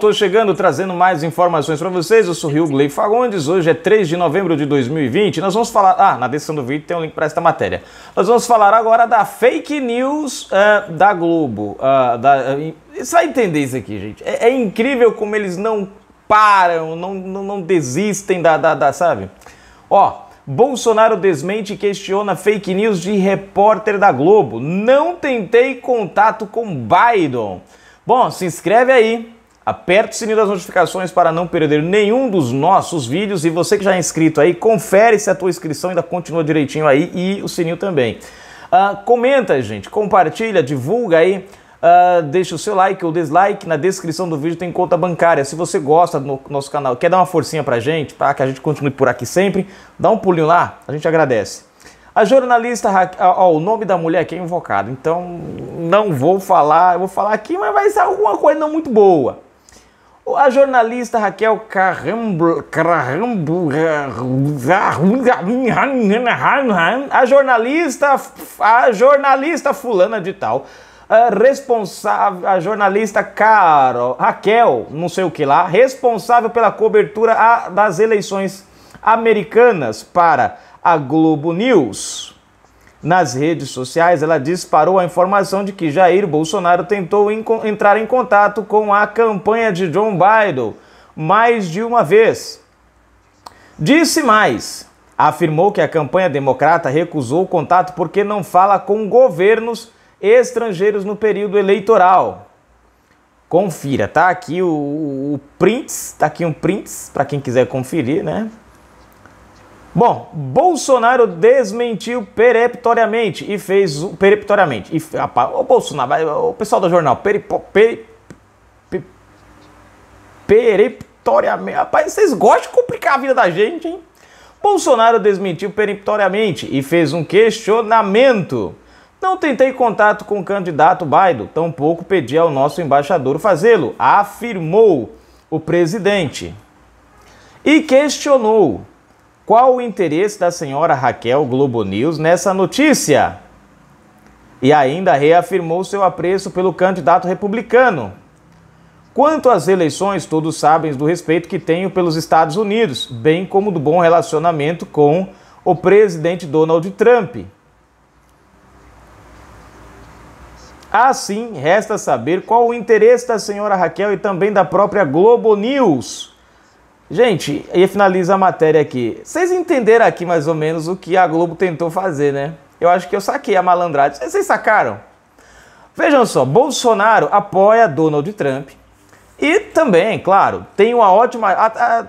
Estou chegando trazendo mais informações para vocês. Eu sou o Gley Fagundes. Hoje é 3 de novembro de 2020. Nós vamos falar. Ah, na descrição do vídeo tem um link para esta matéria. Nós vamos falar agora da fake news uh, da Globo. Uh, da, ah, você vai entender isso aqui, gente. É, é, incrível como eles não param, não, não, não desistem da, da, da. Sabe? Ó. Bolsonaro desmente e questiona fake news de repórter da Globo. Não tentei contato com Biden. Bom, se inscreve aí, Aperte o sininho das notificações para não perder nenhum dos nossos vídeos. E você que já é inscrito aí, confere se a tua inscrição ainda continua direitinho aí e o sininho também. Uh, comenta, gente, compartilha, divulga aí. Uh, deixa o seu like ou dislike. Na descrição do vídeo tem conta bancária. Se você gosta do nosso canal, quer dar uma forcinha pra gente, para que a gente continue por aqui sempre, dá um pulinho lá, a gente agradece. A jornalista, ó, o nome da mulher aqui é invocado, então não vou falar, eu vou falar aqui, mas vai ser alguma coisa não muito boa. A jornalista Raquel Carrambo, Carrambo, a jornalista, a jornalista fulana de tal, a responsável, a jornalista Carol, Raquel, não sei o que lá, responsável pela cobertura das eleições americanas para a Globo News nas redes sociais, ela disparou a informação de que Jair Bolsonaro tentou entrar em contato com a campanha de John Biden mais de uma vez. Disse mais: afirmou que a campanha democrata recusou o contato porque não fala com governos estrangeiros no período eleitoral. Confira, tá aqui o, o prints, tá aqui um prints para quem quiser conferir, né? Bom, Bolsonaro desmentiu peremptoriamente e fez peremptoriamente. E, rapaz, o Bolsonaro, o pessoal do jornal, peripo, peri, per, peremptoriamente. Rapaz, vocês gostam de complicar a vida da gente, hein? Bolsonaro desmentiu peremptoriamente e fez um questionamento. Não tentei contato com o candidato Baido, tampouco pedi ao nosso embaixador fazê-lo, afirmou o presidente. E questionou qual o interesse da senhora Raquel Globo News nessa notícia? E ainda reafirmou seu apreço pelo candidato republicano. Quanto às eleições, todos sabem do respeito que tenho pelos Estados Unidos, bem como do bom relacionamento com o presidente Donald Trump. Assim, resta saber qual o interesse da senhora Raquel e também da própria Globo News Gente, e finaliza a matéria aqui. Vocês entenderam aqui mais ou menos o que a Globo tentou fazer, né? Eu acho que eu saquei a malandragem. Vocês sacaram? Vejam só, Bolsonaro apoia Donald Trump. E também, claro, tem uma ótima. A,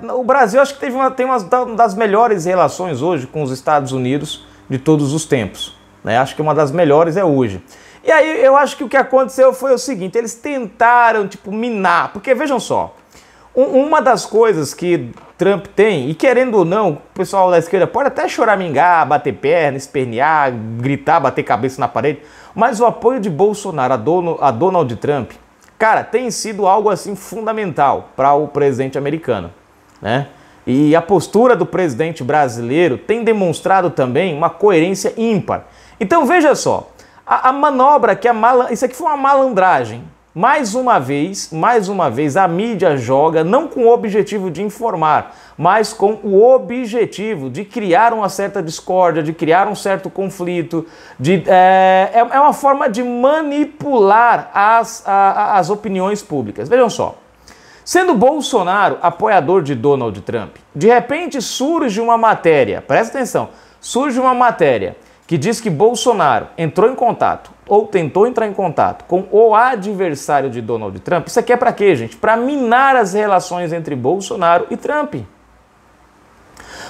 a, o Brasil acho que teve uma, tem uma das melhores relações hoje com os Estados Unidos de todos os tempos. Né? Acho que uma das melhores é hoje. E aí eu acho que o que aconteceu foi o seguinte: eles tentaram, tipo, minar. Porque vejam só, uma das coisas que Trump tem, e querendo ou não, o pessoal da esquerda pode até choramingar, bater perna, espernear, gritar, bater cabeça na parede, mas o apoio de Bolsonaro a, dono, a Donald Trump, cara, tem sido algo assim fundamental para o presidente americano, né? E a postura do presidente brasileiro tem demonstrado também uma coerência ímpar. Então veja só, a, a manobra que a mala, isso aqui foi uma malandragem mais uma vez, mais uma vez, a mídia joga não com o objetivo de informar, mas com o objetivo de criar uma certa discórdia, de criar um certo conflito, de, é, é, é uma forma de manipular as, a, as opiniões públicas. Vejam só. Sendo Bolsonaro apoiador de Donald Trump, de repente surge uma matéria, presta atenção, surge uma matéria que diz que Bolsonaro entrou em contato ou tentou entrar em contato com o adversário de Donald Trump, isso aqui é para quê, gente? Para minar as relações entre Bolsonaro e Trump.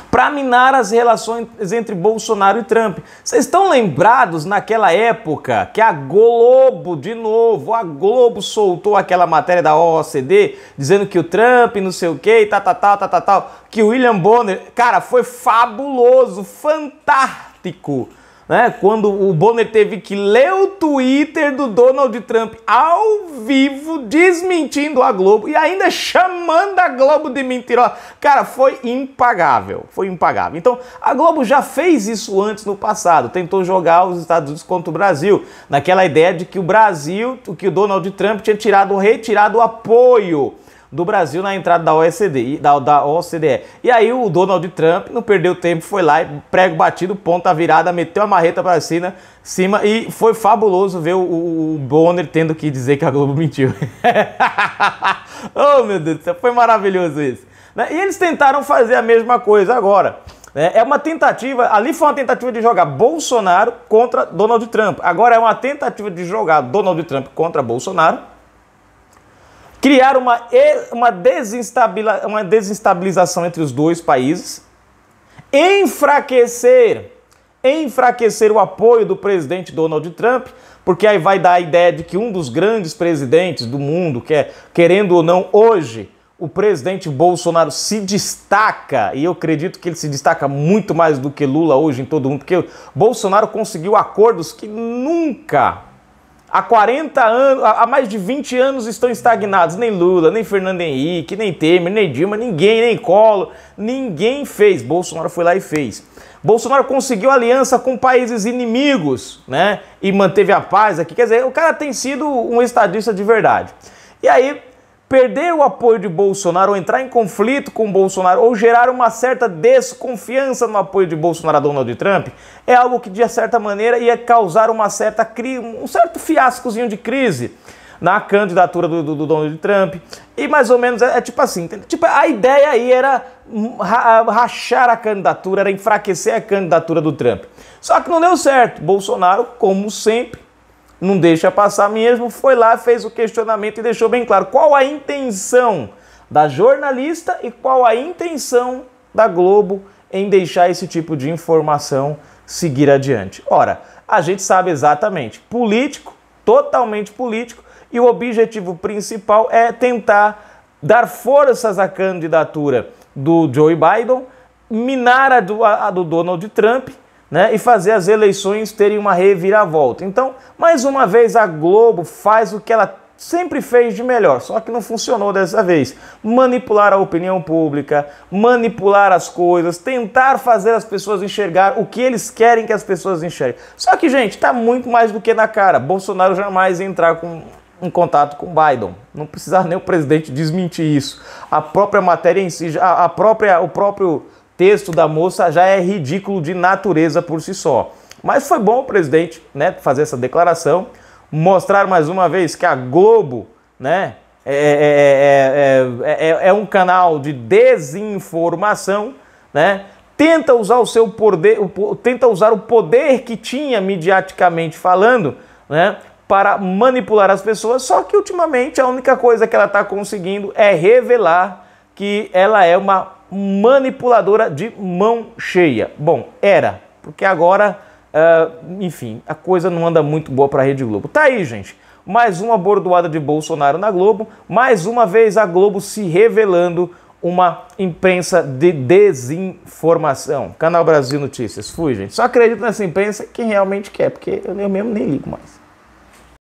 Para minar as relações entre Bolsonaro e Trump. Vocês estão lembrados naquela época que a Globo, de novo, a Globo soltou aquela matéria da OCD dizendo que o Trump, não sei o que, tal, tal, tal, tal, tal, que o William Bonner, cara, foi fabuloso, fantástico né? Quando o Bonner teve que ler o Twitter do Donald Trump ao vivo, desmentindo a Globo e ainda chamando a Globo de mentirosa. Cara, foi impagável. Foi impagável. Então, a Globo já fez isso antes no passado, tentou jogar os Estados Unidos contra o Brasil, naquela ideia de que o Brasil, que o Donald Trump tinha tirado, retirado o apoio do Brasil na entrada da OECD, da, da OCDE. E aí o Donald Trump não perdeu tempo, foi lá, prego batido, ponta virada, meteu a marreta para cima, cima e foi fabuloso ver o, o, Bonner tendo que dizer que a Globo mentiu. oh meu Deus foi maravilhoso isso. Né? E eles tentaram fazer a mesma coisa agora. Né? É uma tentativa, ali foi uma tentativa de jogar Bolsonaro contra Donald Trump. Agora é uma tentativa de jogar Donald Trump contra Bolsonaro criar uma, uma, uma desestabilização entre os dois países, enfraquecer, enfraquecer o apoio do presidente Donald Trump, porque aí vai dar a ideia de que um dos grandes presidentes do mundo, que é, querendo ou não, hoje, o presidente Bolsonaro se destaca, e eu acredito que ele se destaca muito mais do que Lula hoje em todo mundo, porque Bolsonaro conseguiu acordos que nunca há 40 anos, há mais de 20 anos estão estagnados. Nem Lula, nem Fernando Henrique, nem Temer, nem Dilma, ninguém, nem Colo, ninguém fez. Bolsonaro foi lá e fez. Bolsonaro conseguiu aliança com países inimigos, né? E manteve a paz aqui. Quer dizer, o cara tem sido um estadista de verdade. E aí perder o apoio de Bolsonaro, ou entrar em conflito com Bolsonaro, ou gerar uma certa desconfiança no apoio de Bolsonaro a Donald Trump, é algo que de certa maneira ia causar uma certa um certo fiascozinho de crise na candidatura do, do, do Donald Trump. E mais ou menos é, é tipo assim, tipo, a ideia aí era rachar a candidatura, era enfraquecer a candidatura do Trump. Só que não deu certo. Bolsonaro, como sempre, não deixa passar mesmo, foi lá, fez o questionamento e deixou bem claro qual a intenção da jornalista e qual a intenção da Globo em deixar esse tipo de informação seguir adiante. Ora, a gente sabe exatamente, político, totalmente político, e o objetivo principal é tentar dar forças à candidatura do Joe Biden, minar a do, a do Donald Trump né, e fazer as eleições terem uma reviravolta. Então, mais uma vez, a Globo faz o que ela sempre fez de melhor, só que não funcionou dessa vez. Manipular a opinião pública, manipular as coisas, tentar fazer as pessoas enxergar o que eles querem que as pessoas enxerguem. Só que, gente, está muito mais do que na cara. Bolsonaro jamais ia entrar com em contato com Biden. Não precisar nem o presidente desmentir isso. A própria matéria em si, a, a própria, o próprio texto da moça já é ridículo de natureza por si só. Mas foi bom o presidente né, fazer essa declaração, mostrar mais uma vez que a Globo né, é, é, é, é um canal de desinformação, né, tenta usar o seu poder, o, tenta usar o poder que tinha mediaticamente falando, né, para manipular as pessoas, só que ultimamente a única coisa que ela está conseguindo é revelar que ela é uma manipuladora de mão cheia. Bom, era, porque agora, uh, enfim, a coisa não anda muito boa para a Rede Globo. Tá aí, gente. Mais uma bordoada de Bolsonaro na Globo, mais uma vez a Globo se revelando uma imprensa de desinformação. Canal Brasil Notícias. Fui, gente. Só acredito nessa imprensa quem realmente quer, porque eu mesmo nem ligo mais.